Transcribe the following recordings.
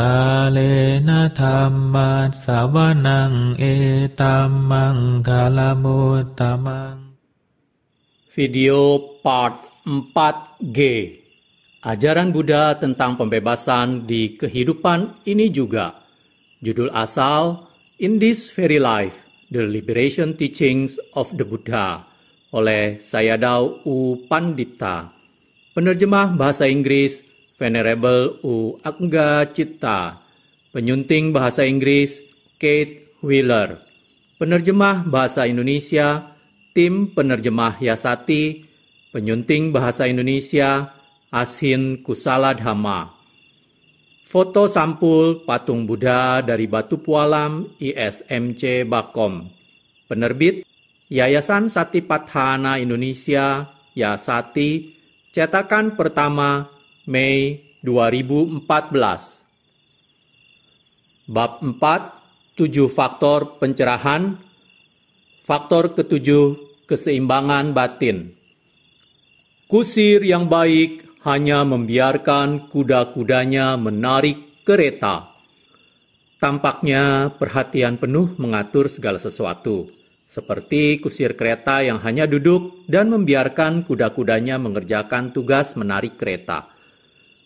กาเลนะธรรมัสสวนังเอตัมมังคาลมุตตมัง Video Part 4G Ajaran Buddha tentang pembebasan di kehidupan ini juga. Judul asal In This Very Life, The Liberation Teachings of the Buddha oleh Sayadaw U Pandita. Penerjemah bahasa Inggris Venerable U Agga Citta, penyunting bahasa Inggris Kate Wheeler, penerjemah bahasa Indonesia tim penerjemah Yasati, penyunting bahasa Indonesia Asin Kusala Dhamma. Foto sampul patung Buddha dari Batu Pualam ISMC Bakom. Penerbit Yayasan Sati Indonesia Yasati, cetakan pertama Mei 2014. Bab 4, 7 faktor pencerahan. Faktor ketujuh, keseimbangan batin. Kusir yang baik hanya membiarkan kuda-kudanya menarik kereta. Tampaknya perhatian penuh mengatur segala sesuatu, seperti kusir kereta yang hanya duduk dan membiarkan kuda-kudanya mengerjakan tugas menarik kereta.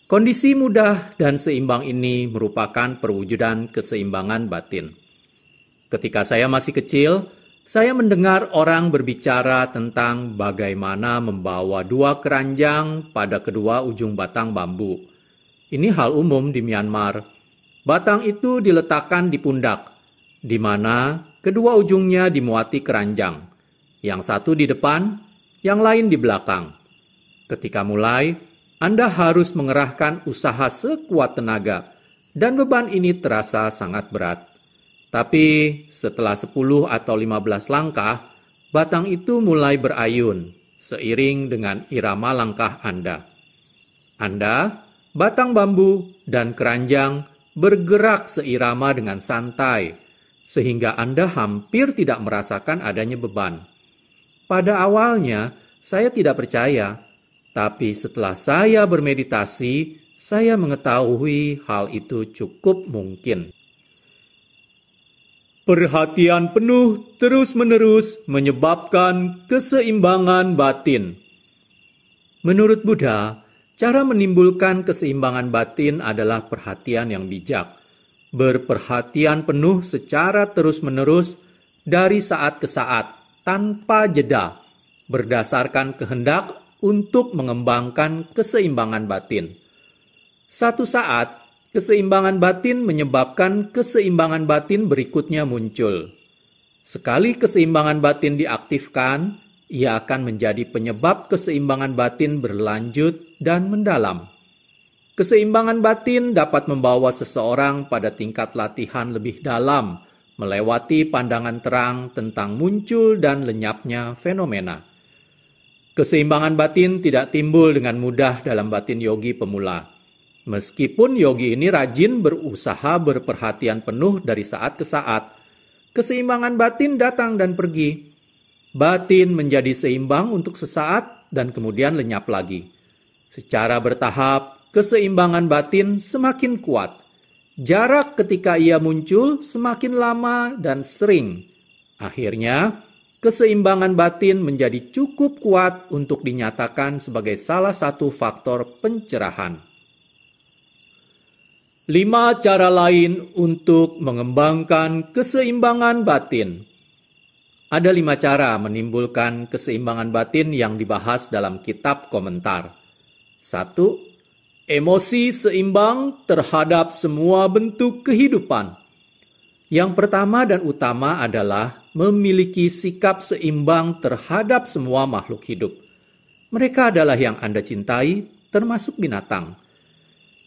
Kondisi mudah dan seimbang ini merupakan perwujudan keseimbangan batin. Ketika saya masih kecil, saya mendengar orang berbicara tentang bagaimana membawa dua keranjang pada kedua ujung batang bambu. Ini hal umum di Myanmar. Batang itu diletakkan di pundak, di mana kedua ujungnya dimuati keranjang. Yang satu di depan, yang lain di belakang. Ketika mulai, anda harus mengerahkan usaha sekuat tenaga, dan beban ini terasa sangat berat. Tapi setelah 10 atau 15 langkah, batang itu mulai berayun seiring dengan irama langkah Anda. Anda, batang bambu, dan keranjang bergerak seirama dengan santai, sehingga Anda hampir tidak merasakan adanya beban. Pada awalnya, saya tidak percaya tapi setelah saya bermeditasi, saya mengetahui hal itu cukup mungkin. Perhatian penuh terus-menerus menyebabkan keseimbangan batin. Menurut Buddha, cara menimbulkan keseimbangan batin adalah perhatian yang bijak. Berperhatian penuh secara terus-menerus dari saat ke saat tanpa jeda berdasarkan kehendak untuk mengembangkan keseimbangan batin. Satu saat, keseimbangan batin menyebabkan keseimbangan batin berikutnya muncul. Sekali keseimbangan batin diaktifkan, ia akan menjadi penyebab keseimbangan batin berlanjut dan mendalam. Keseimbangan batin dapat membawa seseorang pada tingkat latihan lebih dalam melewati pandangan terang tentang muncul dan lenyapnya fenomena. Keseimbangan batin tidak timbul dengan mudah dalam batin yogi pemula. Meskipun yogi ini rajin berusaha berperhatian penuh dari saat ke saat, keseimbangan batin datang dan pergi. Batin menjadi seimbang untuk sesaat dan kemudian lenyap lagi. Secara bertahap, keseimbangan batin semakin kuat. Jarak ketika ia muncul semakin lama dan sering. Akhirnya, keseimbangan batin menjadi cukup kuat untuk dinyatakan sebagai salah satu faktor pencerahan. Lima cara lain untuk mengembangkan keseimbangan batin. Ada lima cara menimbulkan keseimbangan batin yang dibahas dalam kitab komentar. Satu, emosi seimbang terhadap semua bentuk kehidupan. Yang pertama dan utama adalah memiliki sikap seimbang terhadap semua makhluk hidup. Mereka adalah yang Anda cintai, termasuk binatang.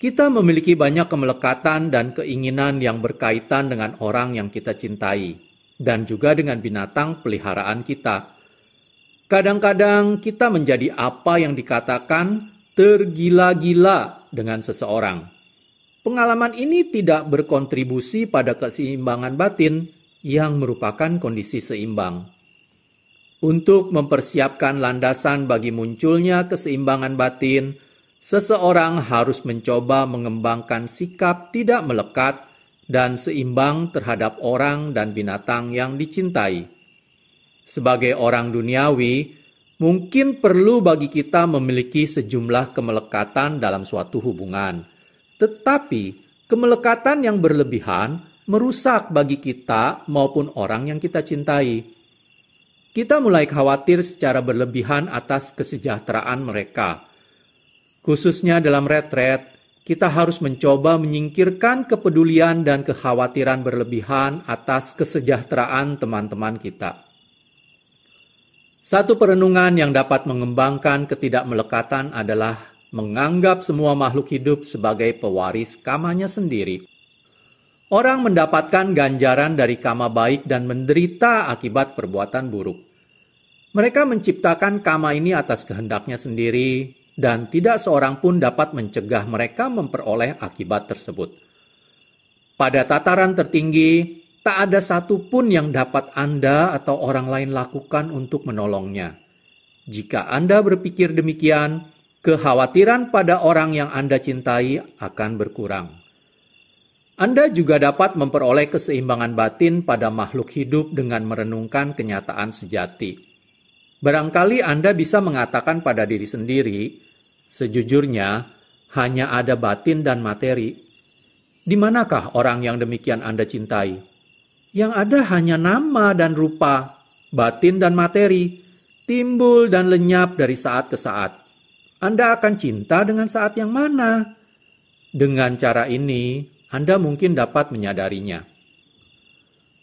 Kita memiliki banyak kemelekatan dan keinginan yang berkaitan dengan orang yang kita cintai, dan juga dengan binatang peliharaan kita. Kadang-kadang kita menjadi apa yang dikatakan tergila-gila dengan seseorang Pengalaman ini tidak berkontribusi pada keseimbangan batin yang merupakan kondisi seimbang. Untuk mempersiapkan landasan bagi munculnya keseimbangan batin, seseorang harus mencoba mengembangkan sikap tidak melekat dan seimbang terhadap orang dan binatang yang dicintai. Sebagai orang duniawi, mungkin perlu bagi kita memiliki sejumlah kemelekatan dalam suatu hubungan, tetapi kemelekatan yang berlebihan merusak bagi kita maupun orang yang kita cintai. Kita mulai khawatir secara berlebihan atas kesejahteraan mereka. Khususnya dalam retret, kita harus mencoba menyingkirkan kepedulian dan kekhawatiran berlebihan atas kesejahteraan teman-teman kita. Satu perenungan yang dapat mengembangkan ketidakmelekatan adalah menganggap semua makhluk hidup sebagai pewaris kamanya sendiri. Orang mendapatkan ganjaran dari kama baik dan menderita akibat perbuatan buruk. Mereka menciptakan kama ini atas kehendaknya sendiri, dan tidak seorang pun dapat mencegah mereka memperoleh akibat tersebut. Pada tataran tertinggi, tak ada satu pun yang dapat Anda atau orang lain lakukan untuk menolongnya. Jika Anda berpikir demikian, kekhawatiran pada orang yang Anda cintai akan berkurang. Anda juga dapat memperoleh keseimbangan batin pada makhluk hidup dengan merenungkan kenyataan sejati. Barangkali Anda bisa mengatakan pada diri sendiri, sejujurnya hanya ada batin dan materi. Di manakah orang yang demikian Anda cintai? Yang ada hanya nama dan rupa, batin dan materi, timbul dan lenyap dari saat ke saat. Anda akan cinta dengan saat yang mana? Dengan cara ini, Anda mungkin dapat menyadarinya.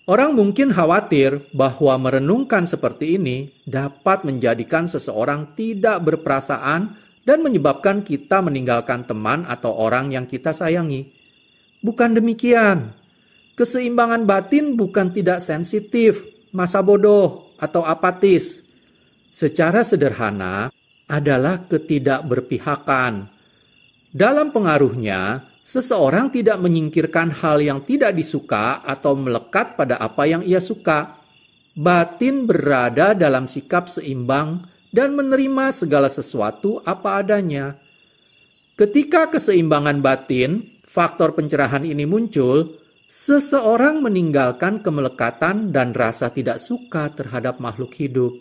Orang mungkin khawatir bahwa merenungkan seperti ini dapat menjadikan seseorang tidak berperasaan dan menyebabkan kita meninggalkan teman atau orang yang kita sayangi. Bukan demikian. Keseimbangan batin bukan tidak sensitif, masa bodoh, atau apatis. Secara sederhana, adalah ketidakberpihakan. Dalam pengaruhnya, seseorang tidak menyingkirkan hal yang tidak disuka atau melekat pada apa yang ia suka. Batin berada dalam sikap seimbang dan menerima segala sesuatu apa adanya. Ketika keseimbangan batin, faktor pencerahan ini muncul, seseorang meninggalkan kemelekatan dan rasa tidak suka terhadap makhluk hidup.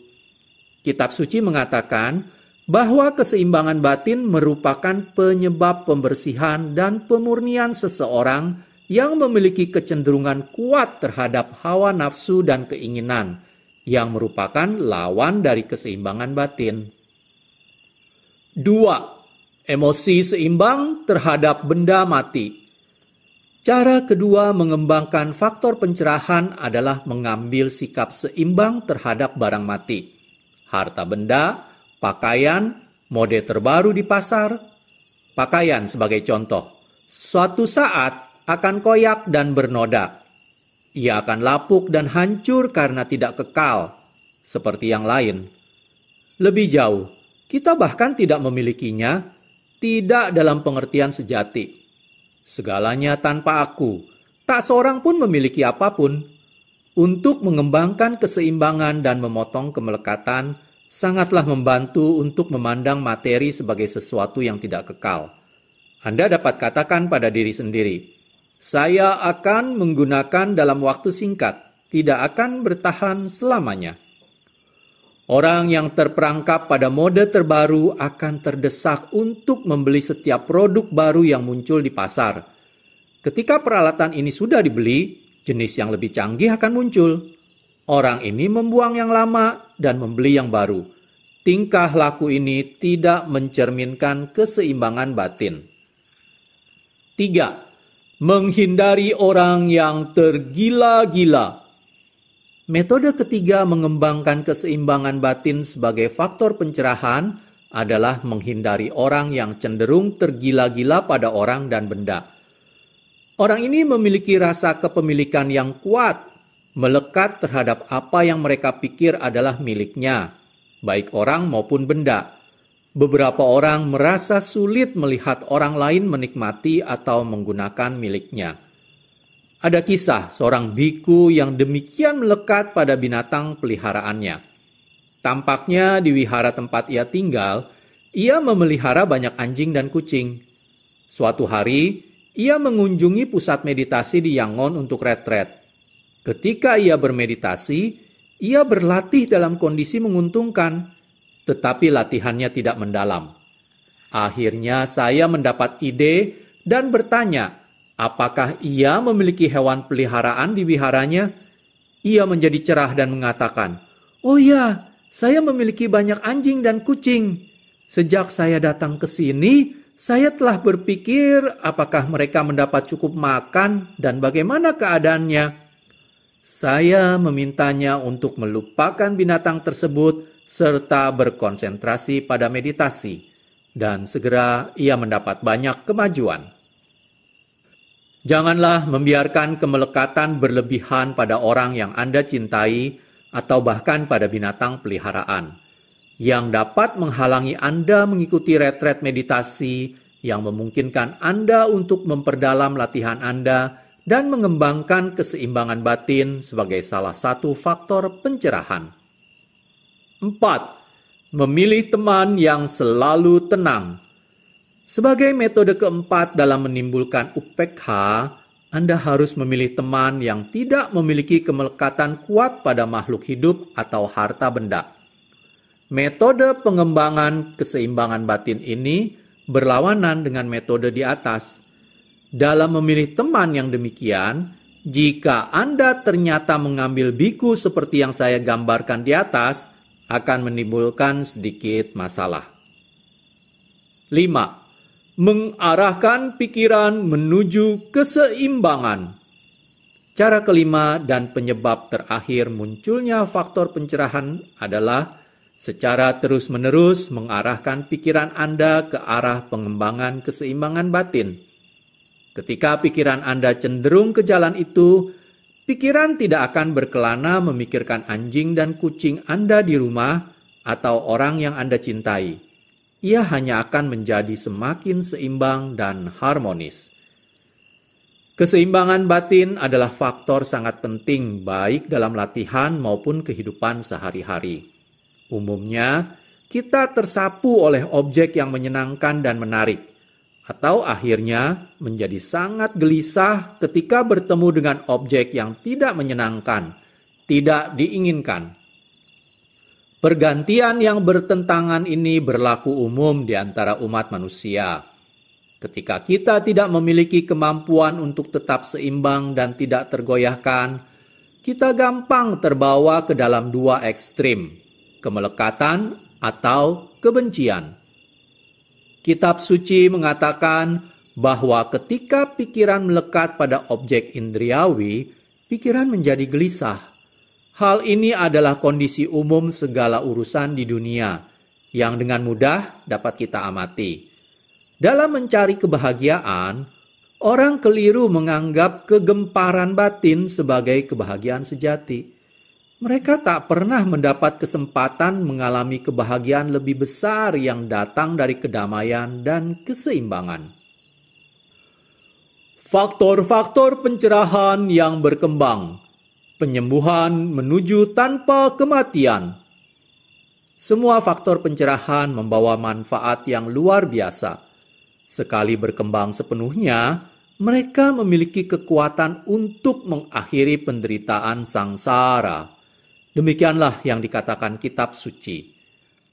Kitab suci mengatakan bahwa keseimbangan batin merupakan penyebab pembersihan dan pemurnian seseorang yang memiliki kecenderungan kuat terhadap hawa nafsu dan keinginan, yang merupakan lawan dari keseimbangan batin. 2. Emosi seimbang terhadap benda mati. Cara kedua mengembangkan faktor pencerahan adalah mengambil sikap seimbang terhadap barang mati, harta benda, pakaian, mode terbaru di pasar. Pakaian sebagai contoh, suatu saat akan koyak dan bernoda. Ia akan lapuk dan hancur karena tidak kekal, seperti yang lain. Lebih jauh, kita bahkan tidak memilikinya, tidak dalam pengertian sejati. Segalanya tanpa aku, tak seorang pun memiliki apapun. Untuk mengembangkan keseimbangan dan memotong kemelekatan, sangatlah membantu untuk memandang materi sebagai sesuatu yang tidak kekal. Anda dapat katakan pada diri sendiri, "Saya akan menggunakan dalam waktu singkat, tidak akan bertahan selamanya." Orang yang terperangkap pada mode terbaru akan terdesak untuk membeli setiap produk baru yang muncul di pasar. Ketika peralatan ini sudah dibeli, jenis yang lebih canggih akan muncul. Orang ini membuang yang lama dan membeli yang baru. Tingkah laku ini tidak mencerminkan keseimbangan batin. tiga, Menghindari orang yang tergila-gila. Metode ketiga mengembangkan keseimbangan batin sebagai faktor pencerahan adalah menghindari orang yang cenderung tergila-gila pada orang dan benda. Orang ini memiliki rasa kepemilikan yang kuat melekat terhadap apa yang mereka pikir adalah miliknya, baik orang maupun benda. Beberapa orang merasa sulit melihat orang lain menikmati atau menggunakan miliknya. Ada kisah seorang biku yang demikian melekat pada binatang peliharaannya. Tampaknya di wihara tempat ia tinggal, ia memelihara banyak anjing dan kucing. Suatu hari, ia mengunjungi pusat meditasi di Yangon untuk retret. Ketika ia bermeditasi, ia berlatih dalam kondisi menguntungkan, tetapi latihannya tidak mendalam. Akhirnya saya mendapat ide dan bertanya, apakah ia memiliki hewan peliharaan di wiharanya? Ia menjadi cerah dan mengatakan, "Oh ya, saya memiliki banyak anjing dan kucing. Sejak saya datang ke sini, saya telah berpikir apakah mereka mendapat cukup makan dan bagaimana keadaannya. Saya memintanya untuk melupakan binatang tersebut serta berkonsentrasi pada meditasi, dan segera ia mendapat banyak kemajuan. Janganlah membiarkan kemelekatan berlebihan pada orang yang Anda cintai atau bahkan pada binatang peliharaan yang dapat menghalangi Anda mengikuti retret meditasi yang memungkinkan Anda untuk memperdalam latihan Anda dan mengembangkan keseimbangan batin sebagai salah satu faktor pencerahan. 4. Memilih teman yang selalu tenang. Sebagai metode keempat dalam menimbulkan UPK, Anda harus memilih teman yang tidak memiliki kemelekatan kuat pada makhluk hidup atau harta benda. Metode pengembangan keseimbangan batin ini berlawanan dengan metode di atas. Dalam memilih teman yang demikian, jika Anda ternyata mengambil biku seperti yang saya gambarkan di atas, akan menimbulkan sedikit masalah. 5. Mengarahkan pikiran menuju keseimbangan. Cara kelima dan penyebab terakhir munculnya faktor pencerahan adalah secara terus-menerus mengarahkan pikiran Anda ke arah pengembangan keseimbangan batin Ketika pikiran Anda cenderung ke jalan itu, pikiran tidak akan berkelana memikirkan anjing dan kucing Anda di rumah atau orang yang Anda cintai. Ia hanya akan menjadi semakin seimbang dan harmonis. Keseimbangan batin adalah faktor sangat penting, baik dalam latihan maupun kehidupan sehari-hari. Umumnya, kita tersapu oleh objek yang menyenangkan dan menarik atau akhirnya menjadi sangat gelisah ketika bertemu dengan objek yang tidak menyenangkan, tidak diinginkan. Pergantian yang bertentangan ini berlaku umum di antara umat manusia. Ketika kita tidak memiliki kemampuan untuk tetap seimbang dan tidak tergoyahkan, kita gampang terbawa ke dalam dua ekstrim, kemelekatan atau kebencian. Kitab suci mengatakan bahwa ketika pikiran melekat pada objek indriawi, pikiran menjadi gelisah. Hal ini adalah kondisi umum segala urusan di dunia yang dengan mudah dapat kita amati. Dalam mencari kebahagiaan, orang keliru menganggap kegemparan batin sebagai kebahagiaan sejati. Mereka tak pernah mendapat kesempatan mengalami kebahagiaan lebih besar yang datang dari kedamaian dan keseimbangan. Faktor-faktor pencerahan yang berkembang, penyembuhan menuju tanpa kematian. Semua faktor pencerahan membawa manfaat yang luar biasa. Sekali berkembang sepenuhnya, mereka memiliki kekuatan untuk mengakhiri penderitaan sangsara. Demikianlah yang dikatakan kitab suci.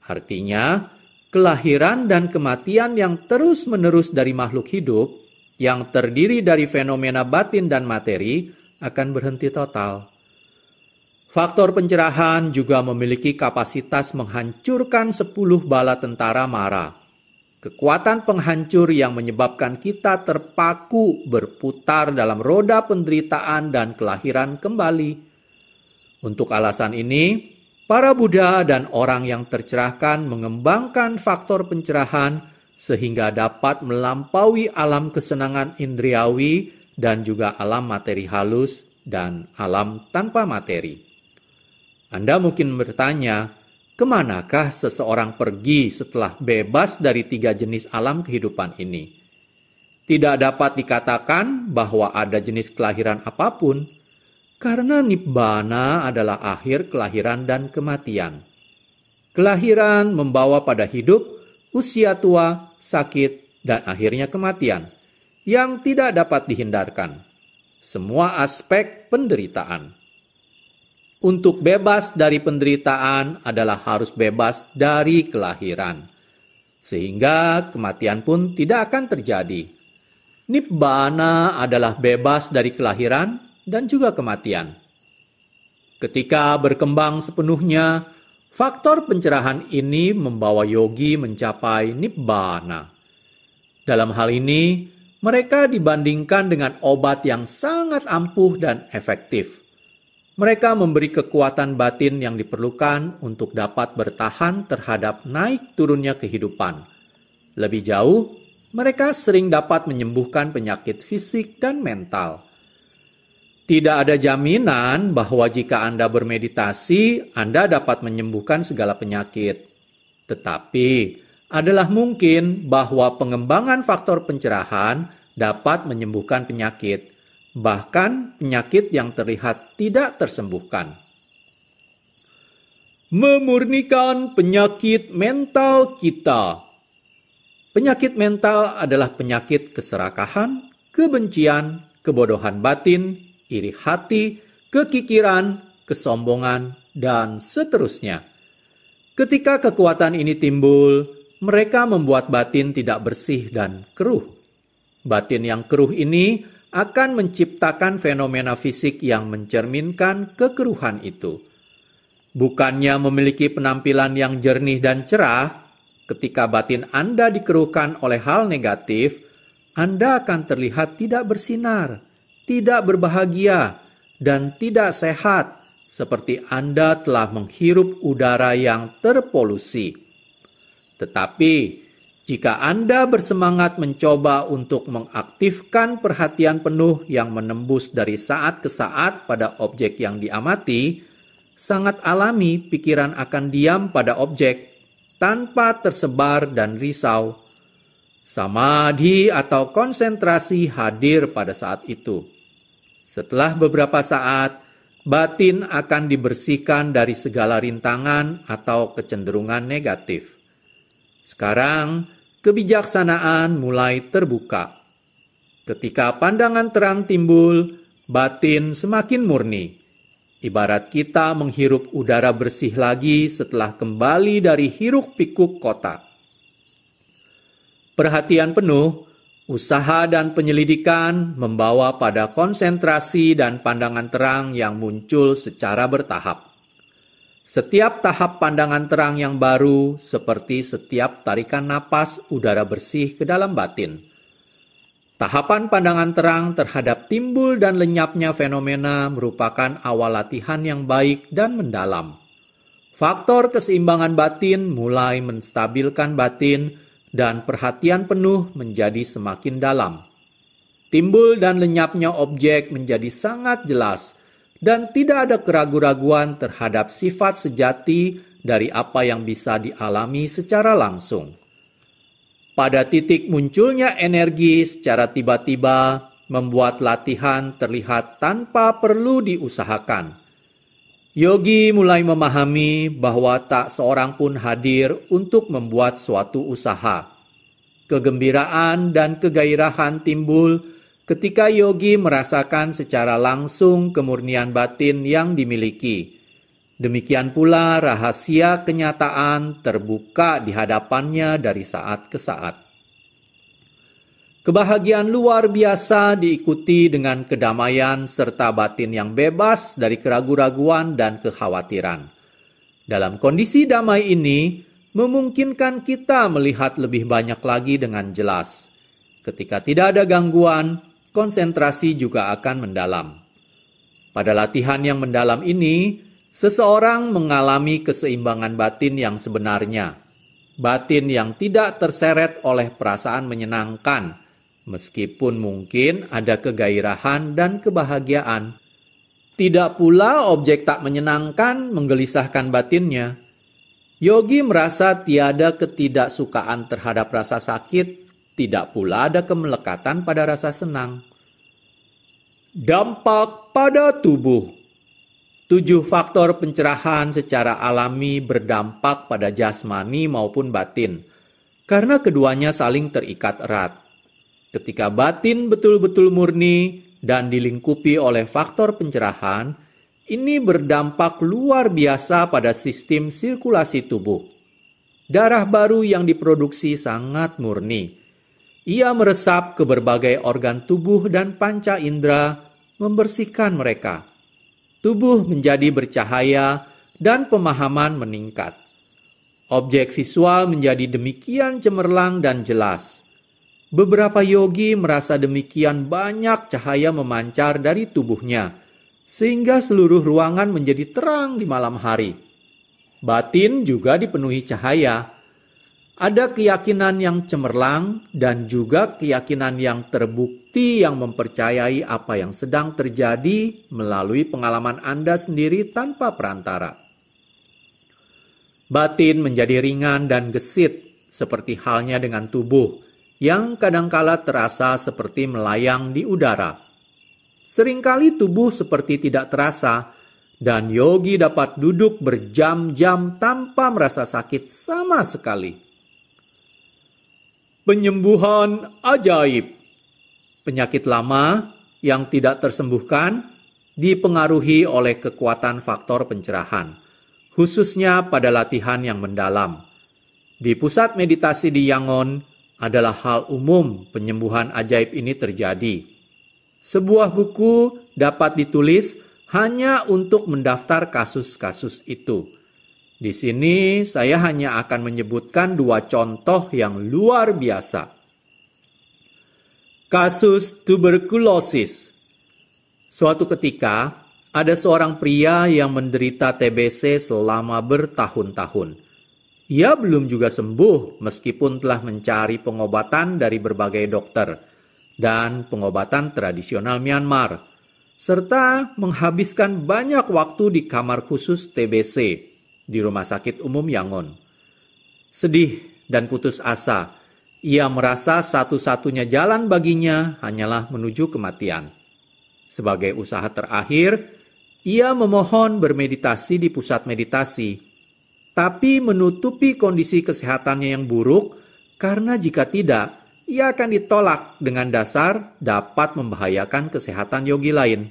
Artinya, kelahiran dan kematian yang terus-menerus dari makhluk hidup yang terdiri dari fenomena batin dan materi akan berhenti total. Faktor pencerahan juga memiliki kapasitas menghancurkan 10 bala tentara mara. Kekuatan penghancur yang menyebabkan kita terpaku berputar dalam roda penderitaan dan kelahiran kembali untuk alasan ini, para Buddha dan orang yang tercerahkan mengembangkan faktor pencerahan sehingga dapat melampaui alam kesenangan indriawi dan juga alam materi halus dan alam tanpa materi. Anda mungkin bertanya, kemanakah seseorang pergi setelah bebas dari tiga jenis alam kehidupan ini? Tidak dapat dikatakan bahwa ada jenis kelahiran apapun, karena nibbana adalah akhir kelahiran dan kematian. Kelahiran membawa pada hidup, usia tua, sakit, dan akhirnya kematian yang tidak dapat dihindarkan. Semua aspek penderitaan. Untuk bebas dari penderitaan adalah harus bebas dari kelahiran. Sehingga kematian pun tidak akan terjadi. Nibbana adalah bebas dari kelahiran, dan juga kematian. Ketika berkembang sepenuhnya, faktor pencerahan ini membawa yogi mencapai nibbana. Dalam hal ini, mereka dibandingkan dengan obat yang sangat ampuh dan efektif. Mereka memberi kekuatan batin yang diperlukan untuk dapat bertahan terhadap naik turunnya kehidupan. Lebih jauh, mereka sering dapat menyembuhkan penyakit fisik dan mental tidak ada jaminan bahwa jika Anda bermeditasi, Anda dapat menyembuhkan segala penyakit. Tetapi, adalah mungkin bahwa pengembangan faktor pencerahan dapat menyembuhkan penyakit, bahkan penyakit yang terlihat tidak tersembuhkan. Memurnikan penyakit mental kita. Penyakit mental adalah penyakit keserakahan, kebencian, kebodohan batin, iri hati, kekikiran, kesombongan, dan seterusnya. Ketika kekuatan ini timbul, mereka membuat batin tidak bersih dan keruh. Batin yang keruh ini akan menciptakan fenomena fisik yang mencerminkan kekeruhan itu. Bukannya memiliki penampilan yang jernih dan cerah, ketika batin Anda dikeruhkan oleh hal negatif, Anda akan terlihat tidak bersinar tidak berbahagia, dan tidak sehat, seperti Anda telah menghirup udara yang terpolusi. Tetapi, jika Anda bersemangat mencoba untuk mengaktifkan perhatian penuh yang menembus dari saat ke saat pada objek yang diamati, sangat alami pikiran akan diam pada objek tanpa tersebar dan risau. Samadhi atau konsentrasi hadir pada saat itu. Setelah beberapa saat, batin akan dibersihkan dari segala rintangan atau kecenderungan negatif. Sekarang, kebijaksanaan mulai terbuka. Ketika pandangan terang timbul, batin semakin murni. Ibarat kita menghirup udara bersih lagi setelah kembali dari hiruk-pikuk kota. Perhatian penuh Usaha dan penyelidikan membawa pada konsentrasi dan pandangan terang yang muncul secara bertahap. Setiap tahap pandangan terang yang baru, seperti setiap tarikan napas udara bersih ke dalam batin. Tahapan pandangan terang terhadap timbul dan lenyapnya fenomena merupakan awal latihan yang baik dan mendalam. Faktor keseimbangan batin mulai menstabilkan batin dan perhatian penuh menjadi semakin dalam. Timbul dan lenyapnya objek menjadi sangat jelas, dan tidak ada keraguan-raguan terhadap sifat sejati dari apa yang bisa dialami secara langsung. Pada titik munculnya energi secara tiba-tiba, membuat latihan terlihat tanpa perlu diusahakan. Yogi mulai memahami bahwa tak seorang pun hadir untuk membuat suatu usaha. Kegembiraan dan kegairahan timbul ketika Yogi merasakan secara langsung kemurnian batin yang dimiliki. Demikian pula rahasia kenyataan terbuka di hadapannya dari saat ke saat. Kebahagiaan luar biasa diikuti dengan kedamaian serta batin yang bebas dari keraguan-raguan dan kekhawatiran. Dalam kondisi damai ini, memungkinkan kita melihat lebih banyak lagi dengan jelas. Ketika tidak ada gangguan, konsentrasi juga akan mendalam. Pada latihan yang mendalam ini, seseorang mengalami keseimbangan batin yang sebenarnya, batin yang tidak terseret oleh perasaan menyenangkan meskipun mungkin ada kegairahan dan kebahagiaan. Tidak pula objek tak menyenangkan menggelisahkan batinnya. Yogi merasa tiada ketidaksukaan terhadap rasa sakit, tidak pula ada kemelekatan pada rasa senang. Dampak pada tubuh Tujuh faktor pencerahan secara alami berdampak pada jasmani maupun batin, karena keduanya saling terikat erat. Ketika batin betul-betul murni dan dilingkupi oleh faktor pencerahan, ini berdampak luar biasa pada sistem sirkulasi tubuh. Darah baru yang diproduksi sangat murni. Ia meresap ke berbagai organ tubuh dan panca indera, membersihkan mereka. Tubuh menjadi bercahaya dan pemahaman meningkat. Objek visual menjadi demikian cemerlang dan jelas Beberapa yogi merasa demikian banyak cahaya memancar dari tubuhnya, sehingga seluruh ruangan menjadi terang di malam hari. Batin juga dipenuhi cahaya. Ada keyakinan yang cemerlang dan juga keyakinan yang terbukti yang mempercayai apa yang sedang terjadi melalui pengalaman Anda sendiri tanpa perantara. Batin menjadi ringan dan gesit, seperti halnya dengan tubuh yang kadangkala terasa seperti melayang di udara. Seringkali tubuh seperti tidak terasa, dan yogi dapat duduk berjam-jam tanpa merasa sakit sama sekali. Penyembuhan ajaib, penyakit lama yang tidak tersembuhkan dipengaruhi oleh kekuatan faktor pencerahan, khususnya pada latihan yang mendalam. Di pusat meditasi di Yangon, adalah hal umum penyembuhan ajaib ini terjadi. Sebuah buku dapat ditulis hanya untuk mendaftar kasus-kasus itu. Di sini saya hanya akan menyebutkan dua contoh yang luar biasa. Kasus tuberkulosis. Suatu ketika, ada seorang pria yang menderita TBC selama bertahun-tahun. Ia belum juga sembuh meskipun telah mencari pengobatan dari berbagai dokter dan pengobatan tradisional Myanmar, serta menghabiskan banyak waktu di kamar khusus TBC di Rumah Sakit Umum Yangon. Sedih dan putus asa, ia merasa satu-satunya jalan baginya hanyalah menuju kematian. Sebagai usaha terakhir, ia memohon bermeditasi di pusat meditasi tapi menutupi kondisi kesehatannya yang buruk, karena jika tidak, ia akan ditolak dengan dasar dapat membahayakan kesehatan yogi lain.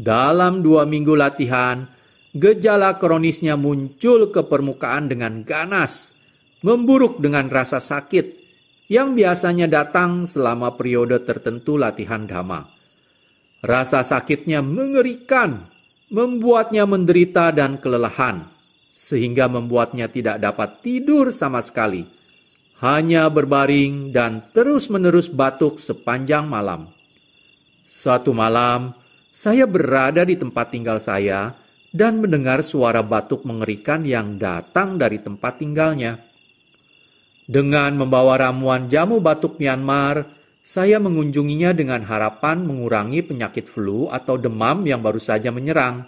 Dalam dua minggu latihan, gejala kronisnya muncul ke permukaan dengan ganas, memburuk dengan rasa sakit yang biasanya datang selama periode tertentu latihan dhamma. Rasa sakitnya mengerikan, membuatnya menderita dan kelelahan sehingga membuatnya tidak dapat tidur sama sekali. Hanya berbaring dan terus-menerus batuk sepanjang malam. Satu malam, saya berada di tempat tinggal saya dan mendengar suara batuk mengerikan yang datang dari tempat tinggalnya. Dengan membawa ramuan jamu batuk Myanmar, saya mengunjunginya dengan harapan mengurangi penyakit flu atau demam yang baru saja menyerang.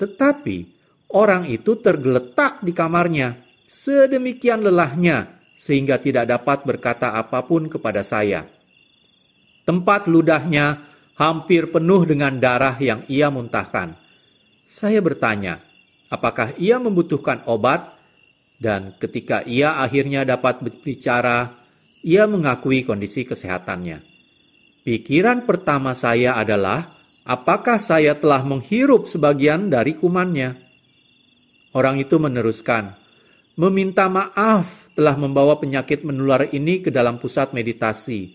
Tetapi, orang itu tergeletak di kamarnya sedemikian lelahnya sehingga tidak dapat berkata apapun kepada saya. Tempat ludahnya hampir penuh dengan darah yang ia muntahkan. Saya bertanya, apakah ia membutuhkan obat? Dan ketika ia akhirnya dapat berbicara, ia mengakui kondisi kesehatannya. Pikiran pertama saya adalah, apakah saya telah menghirup sebagian dari kumannya? Orang itu meneruskan, meminta maaf telah membawa penyakit menular ini ke dalam pusat meditasi,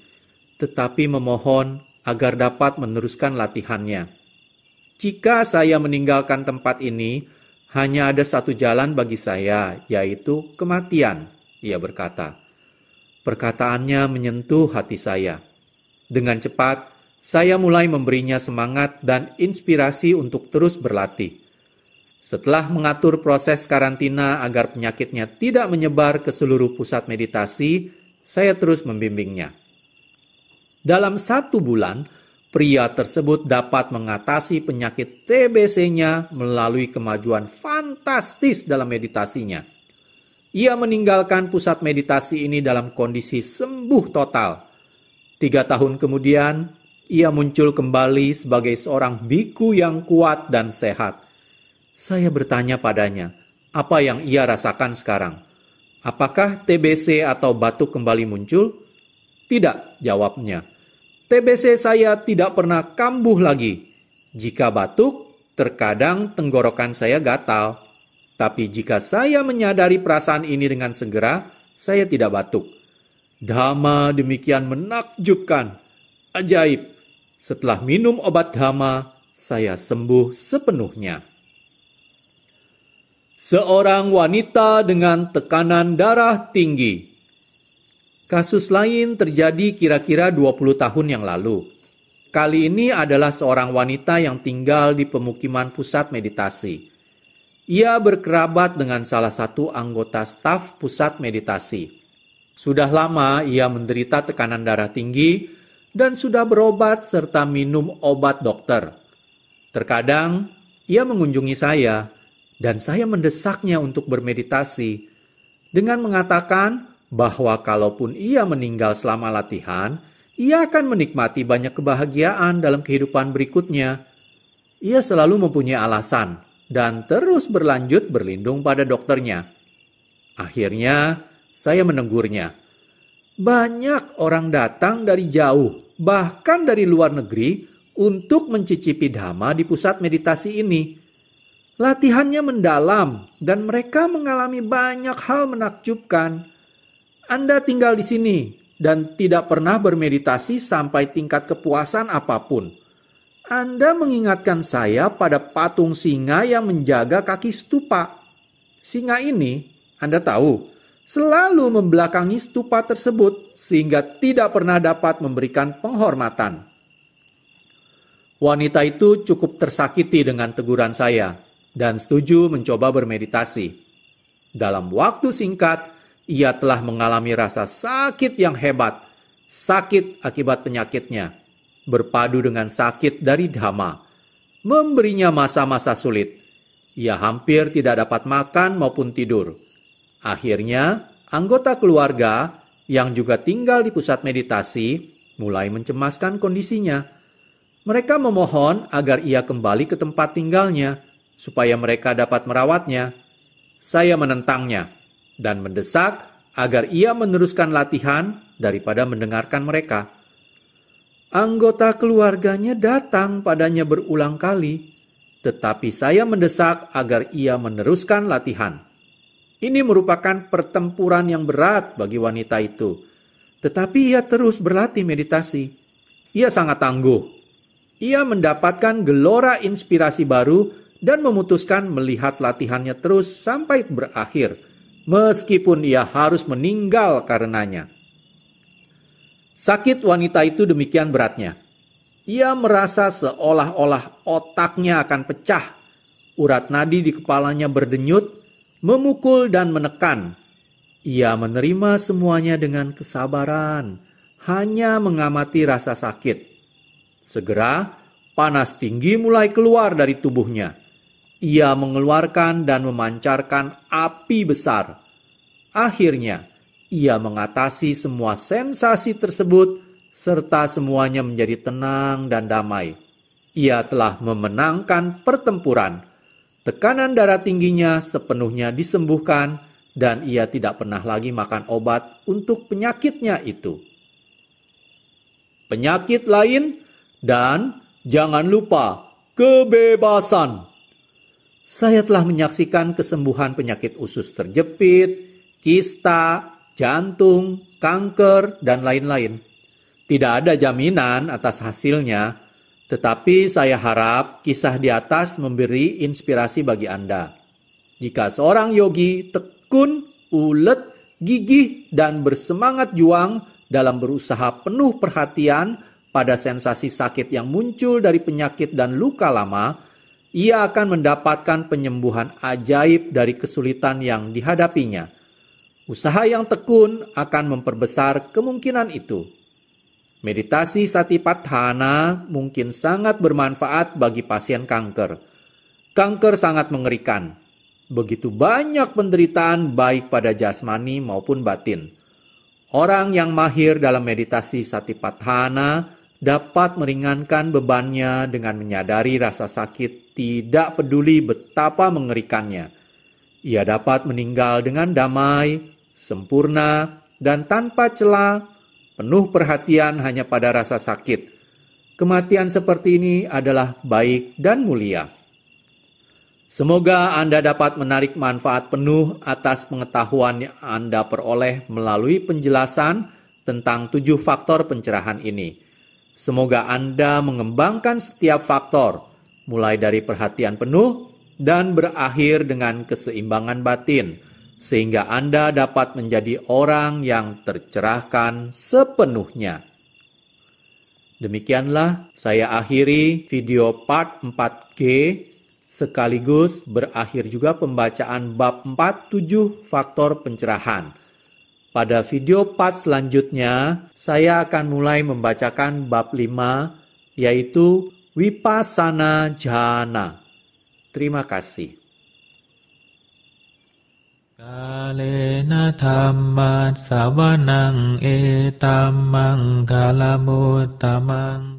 tetapi memohon agar dapat meneruskan latihannya. Jika saya meninggalkan tempat ini, hanya ada satu jalan bagi saya, yaitu kematian, ia berkata. Perkataannya menyentuh hati saya. Dengan cepat, saya mulai memberinya semangat dan inspirasi untuk terus berlatih. Setelah mengatur proses karantina agar penyakitnya tidak menyebar ke seluruh pusat meditasi, saya terus membimbingnya. Dalam satu bulan, pria tersebut dapat mengatasi penyakit TBC-nya melalui kemajuan fantastis dalam meditasinya. Ia meninggalkan pusat meditasi ini dalam kondisi sembuh total. Tiga tahun kemudian, ia muncul kembali sebagai seorang biku yang kuat dan sehat saya bertanya padanya, apa yang ia rasakan sekarang? Apakah TBC atau batuk kembali muncul? Tidak, jawabnya. TBC saya tidak pernah kambuh lagi. Jika batuk, terkadang tenggorokan saya gatal. Tapi jika saya menyadari perasaan ini dengan segera, saya tidak batuk. Dhamma demikian menakjubkan. Ajaib. Setelah minum obat Dhamma, saya sembuh sepenuhnya seorang wanita dengan tekanan darah tinggi. Kasus lain terjadi kira-kira 20 tahun yang lalu. Kali ini adalah seorang wanita yang tinggal di pemukiman pusat meditasi. Ia berkerabat dengan salah satu anggota staf pusat meditasi. Sudah lama ia menderita tekanan darah tinggi dan sudah berobat serta minum obat dokter. Terkadang ia mengunjungi saya dan saya mendesaknya untuk bermeditasi dengan mengatakan bahwa kalaupun ia meninggal selama latihan, ia akan menikmati banyak kebahagiaan dalam kehidupan berikutnya. Ia selalu mempunyai alasan dan terus berlanjut berlindung pada dokternya. Akhirnya, saya menegurnya. Banyak orang datang dari jauh, bahkan dari luar negeri, untuk mencicipi dhamma di pusat meditasi ini Latihannya mendalam dan mereka mengalami banyak hal menakjubkan. Anda tinggal di sini dan tidak pernah bermeditasi sampai tingkat kepuasan apapun. Anda mengingatkan saya pada patung singa yang menjaga kaki stupa. Singa ini, Anda tahu, selalu membelakangi stupa tersebut sehingga tidak pernah dapat memberikan penghormatan. Wanita itu cukup tersakiti dengan teguran saya dan setuju mencoba bermeditasi. Dalam waktu singkat, ia telah mengalami rasa sakit yang hebat, sakit akibat penyakitnya, berpadu dengan sakit dari Dhamma, memberinya masa-masa sulit. Ia hampir tidak dapat makan maupun tidur. Akhirnya, anggota keluarga yang juga tinggal di pusat meditasi mulai mencemaskan kondisinya. Mereka memohon agar ia kembali ke tempat tinggalnya supaya mereka dapat merawatnya, saya menentangnya dan mendesak agar ia meneruskan latihan daripada mendengarkan mereka. Anggota keluarganya datang padanya berulang kali, tetapi saya mendesak agar ia meneruskan latihan. Ini merupakan pertempuran yang berat bagi wanita itu, tetapi ia terus berlatih meditasi. Ia sangat tangguh. Ia mendapatkan gelora inspirasi baru dan memutuskan melihat latihannya terus sampai berakhir, meskipun ia harus meninggal karenanya. Sakit wanita itu demikian beratnya. Ia merasa seolah-olah otaknya akan pecah. Urat nadi di kepalanya berdenyut, memukul dan menekan. Ia menerima semuanya dengan kesabaran, hanya mengamati rasa sakit. Segera, panas tinggi mulai keluar dari tubuhnya. Ia mengeluarkan dan memancarkan api besar. Akhirnya, ia mengatasi semua sensasi tersebut, serta semuanya menjadi tenang dan damai. Ia telah memenangkan pertempuran. Tekanan darah tingginya sepenuhnya disembuhkan, dan ia tidak pernah lagi makan obat untuk penyakitnya itu. Penyakit lain, dan jangan lupa kebebasan. Saya telah menyaksikan kesembuhan penyakit usus terjepit, kista, jantung, kanker, dan lain-lain. Tidak ada jaminan atas hasilnya, tetapi saya harap kisah di atas memberi inspirasi bagi Anda. Jika seorang yogi tekun, ulet, gigih, dan bersemangat juang dalam berusaha penuh perhatian pada sensasi sakit yang muncul dari penyakit dan luka lama, ia akan mendapatkan penyembuhan ajaib dari kesulitan yang dihadapinya. Usaha yang tekun akan memperbesar kemungkinan itu. Meditasi satipathana mungkin sangat bermanfaat bagi pasien kanker. Kanker sangat mengerikan. Begitu banyak penderitaan baik pada jasmani maupun batin. Orang yang mahir dalam meditasi satipathana dapat meringankan bebannya dengan menyadari rasa sakit tidak peduli betapa mengerikannya. Ia dapat meninggal dengan damai, sempurna, dan tanpa celah, penuh perhatian hanya pada rasa sakit. Kematian seperti ini adalah baik dan mulia. Semoga Anda dapat menarik manfaat penuh atas pengetahuan yang Anda peroleh melalui penjelasan tentang tujuh faktor pencerahan ini. Semoga Anda mengembangkan setiap faktor mulai dari perhatian penuh dan berakhir dengan keseimbangan batin, sehingga Anda dapat menjadi orang yang tercerahkan sepenuhnya. Demikianlah saya akhiri video part 4G sekaligus berakhir juga pembacaan bab 47 faktor pencerahan. Pada video part selanjutnya, saya akan mulai membacakan bab 5 yaitu Wipasana Jana. Terima kasih. Kalena dhammat sawanang etamang kalamuttamang